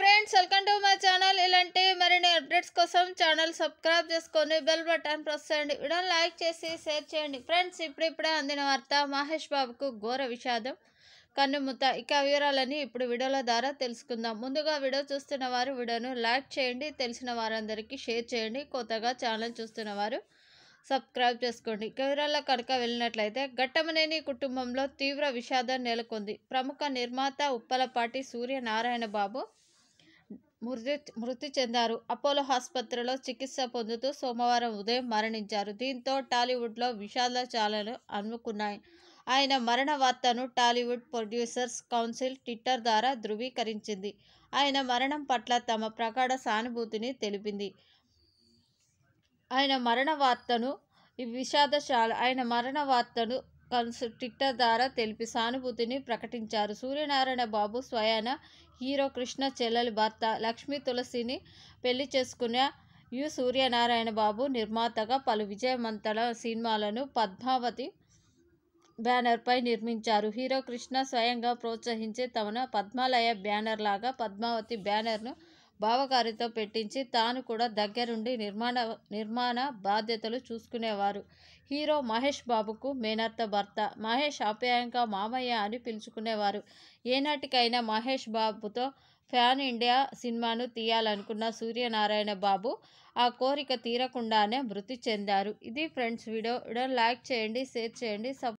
friends welcome to my channel ఇలాంటి మరిన్ని updates కోసం ఛానల్ సబ్స్క్రైబ్ చేసుకొని బెల్ బటన్ ప్రెస్ చేయండి వీడియో లైక్ చేసి షేర్ చేయండి ఫ్రెండ్స్ ఇప్పుడిప్పుడే అందిన వార్త మహేష్ బాబుకు ఘోర విషాదం కన్నుముత ఇక వివరాలని ఇప్పుడు వీడియోల ద్వారా తెలుసుకుందాం ముందుగా వీడియో చూస్తున్న వారు వీడియోను లైక్ చేయండి తెలిసిన వారందరికీ షేర్ చేయండి కొత్తగా ఛానల్ చూస్తున్న వారు సబ్స్క్రైబ్ చేసుకోండి ఇక కనుక వెళ్ళినట్లయితే ఘట్టమనేని కుటుంబంలో తీవ్ర విషాదం నెలకొంది ప్రముఖ నిర్మాత ఉప్పలపాటి సూర్యనారాయణ బాబు మృతి మృతి చెందారు అపోలో ఆసుపత్రిలో చికిత్స పొందుతూ సోమవారం ఉదయం మరణించారు దీంతో టాలీవుడ్లో విషాద చాలను అన్నుకున్నాయి ఆయన మరణ వార్తను టాలీవుడ్ ప్రొడ్యూసర్స్ కౌన్సిల్ ట్విట్టర్ ద్వారా ధృవీకరించింది ఆయన మరణం పట్ల తమ ప్రగాఢ సానుభూతిని తెలిపింది ఆయన మరణ వార్తను విషాదశాల ఆయన మరణ వార్తను ట్విట్టర్ ద్వారా తెలిపి సానుభూతిని ప్రకటించారు సూర్యనారాయణ బాబు స్వయాన హీరో కృష్ణ చెల్లెలి భర్త లక్ష్మీ తులసిని పెళ్లి చేసుకున్న యు సూర్యనారాయణ బాబు నిర్మాతగా పలు విజయవంతల సినిమాలను పద్మావతి బ్యానర్పై నిర్మించారు హీరో కృష్ణ స్వయంగా ప్రోత్సహించే తమన పద్మాలయ బ్యానర్ లాగా పద్మావతి బ్యానర్ను బావగారితో పెట్టించి తాను కూడా దగ్గరుండి నిర్మాణ నిర్మాణ బాధ్యతలు చూసుకునేవారు హీరో మహేష్ బాబుకు మేనత్త భర్త మహేష్ ఆప్యాయంగా మామయ్య అని పిలుచుకునేవారు ఏనాటికైనా మహేష్ బాబుతో ఫ్యాన్ ఇండియా సినిమాను తీయాలనుకున్న సూర్యనారాయణ బాబు ఆ కోరిక తీరకుండానే మృతి చెందారు ఇది ఫ్రెండ్స్ వీడియో లైక్ చేయండి షేర్ చేయండి సబ్